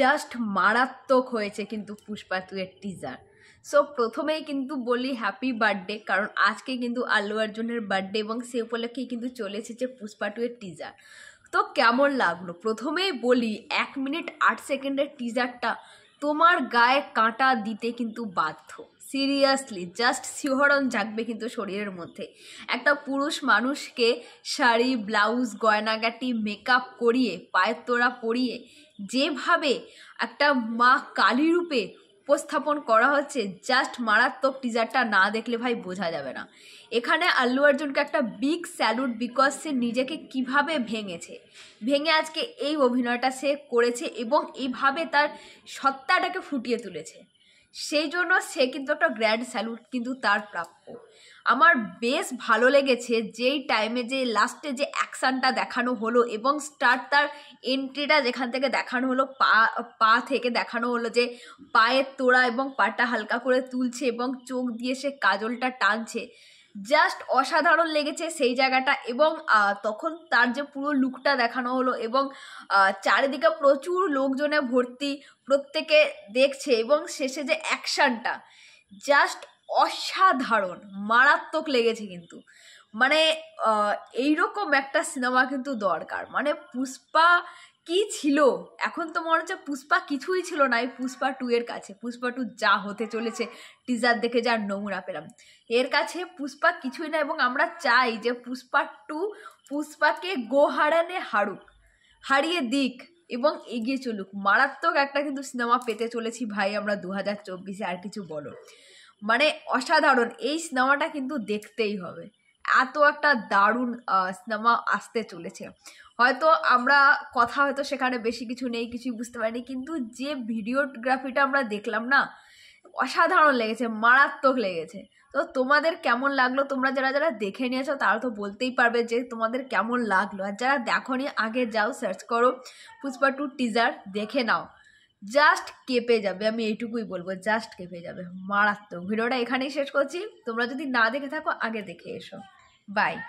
Just মারাত্মক হয়েছে কিন্তু পুষ্পা টু এর টিজার সো প্রথমেই কিন্তু বলি হ্যাপি বার্থডে কারণ আজকে কিন্তু আল্লু অর্জুনের বার্থডে এবং সে উপলক্ষে কিন্তু চলে এসেছে পুষ্পা টু এর টিজার তো কেমন লাগলো প্রথমেই বলি এক মিনিট আট সেকেন্ডের টিজারটা তোমার গায়ে কাঁটা দিতে কিন্তু বাধ্য সিরিয়াসলি জাস্ট শিহরণ জাগবে কিন্তু শরীরের মধ্যে একটা পুরুষ মানুষকে শাড়ি ব্লাউজ গয়নাগাটি মেকআপ করিয়ে পায়ের তোড়া পরিয়ে যেভাবে একটা মা কালী রূপে উপস্থাপন করা হচ্ছে জাস্ট মারাত্মক টিজারটা না দেখলে ভাই বোঝা যাবে না এখানে আল্লু অর্জুনকে একটা বিগ স্যালুট বিকজ সে নিজেকে কিভাবে ভেঙেছে ভেঙে আজকে এই অভিনয়টা সে করেছে এবং এইভাবে তার সত্তাটাকে ফুটিয়ে তুলেছে সেই জন্য সে কিন্তু একটা গ্র্যান্ড স্যালুট কিন্তু তার প্রাপ্য আমার বেশ ভালো লেগেছে যেই টাইমে যে লাস্টে যে অ্যাকশানটা দেখানো হলো এবং স্টার তার এন্ট্রিটা যেখান থেকে দেখানো হলো পা পা থেকে দেখানো হলো যে পায়ের তোড়া এবং পাটা হালকা করে তুলছে এবং চোখ দিয়ে সে কাজলটা টানছে জাস্ট অসাধারণ লেগেছে সেই জায়গাটা এবং তখন তার যে পুরো লুকটা দেখানো হলো এবং চারিদিকে প্রচুর লোকজনে ভর্তি প্রত্যেকে দেখছে এবং শেষে যে অ্যাকশানটা জাস্ট অসাধারণ মারাত্মক লেগেছে কিন্তু মানে এইরকম একটা সিনেমা কিন্তু দরকার মানে পুষ্পা কি ছিল এখন তো মনে হচ্ছে পুষ্পা কিছুই ছিল না এই পুষ্পা টু এর কাছে পুষ্পা টু যা হতে চলেছে টিজার দেখে যা নমুনা পেলাম এর কাছে পুষ্পা কিছুই না এবং আমরা চাই যে পুষ্পা টু পুষ্পাকে গোহারানে হারুক হারিয়ে দিক এবং এগিয়ে চলুক মারাত্মক একটা কিন্তু সিনেমা পেতে চলেছি ভাই আমরা দু হাজার চব্বিশে আর কিছু বলো মানে অসাধারণ এই সিনেমাটা কিন্তু দেখতেই হবে এত একটা দারুণ সিনেমা আসতে চলেছে হয়তো আমরা কথা হয়তো সেখানে বেশি কিছু নেই কিছুই বুঝতে পারিনি কিন্তু যে ভিডিওগ্রাফিটা আমরা দেখলাম না অসাধারণ লেগেছে মারাত্মক লেগেছে তো তোমাদের কেমন লাগলো তোমরা যারা যারা দেখে নিয়েছো তারা তো বলতেই পারবে যে তোমাদের কেমন লাগলো আর যারা দেখনি আগে যাও সার্চ করো পুষ্পা টু টিজার দেখে নাও জাস্ট কেঁপে যাবে আমি এইটুকুই বলবো জাস্ট কেঁপে যাবে মারাত্মক ভিডিওটা এখানেই শেষ করছি তোমরা যদি না দেখে থাকো আগে দেখে এসো Bye.